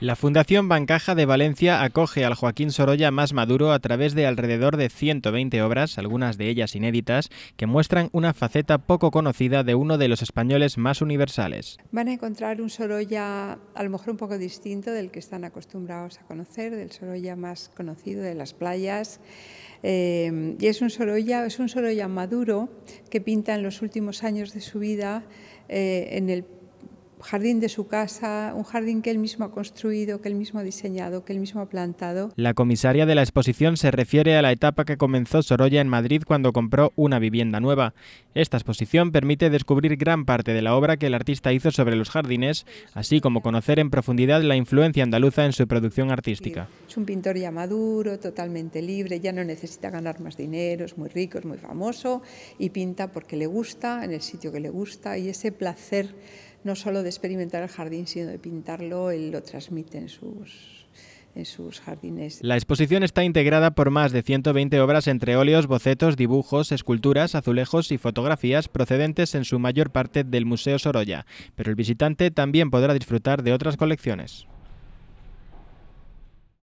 La Fundación Bancaja de Valencia acoge al Joaquín Sorolla más maduro a través de alrededor de 120 obras, algunas de ellas inéditas, que muestran una faceta poco conocida de uno de los españoles más universales. Van a encontrar un Sorolla a lo mejor un poco distinto del que están acostumbrados a conocer, del Sorolla más conocido de las playas. Eh, y es un, Sorolla, es un Sorolla maduro que pinta en los últimos años de su vida eh, en el jardín de su casa, un jardín que él mismo ha construido, que él mismo ha diseñado, que él mismo ha plantado. La comisaria de la exposición se refiere a la etapa que comenzó Sorolla en Madrid cuando compró una vivienda nueva. Esta exposición permite descubrir gran parte de la obra que el artista hizo sobre los jardines, así como conocer en profundidad la influencia andaluza en su producción artística. Es un pintor ya maduro, totalmente libre, ya no necesita ganar más dinero, es muy rico, es muy famoso y pinta porque le gusta, en el sitio que le gusta y ese placer no solo de experimentar el jardín, sino de pintarlo, él lo transmite en sus, en sus jardines. La exposición está integrada por más de 120 obras entre óleos, bocetos, dibujos, esculturas, azulejos y fotografías procedentes en su mayor parte del Museo Sorolla, pero el visitante también podrá disfrutar de otras colecciones.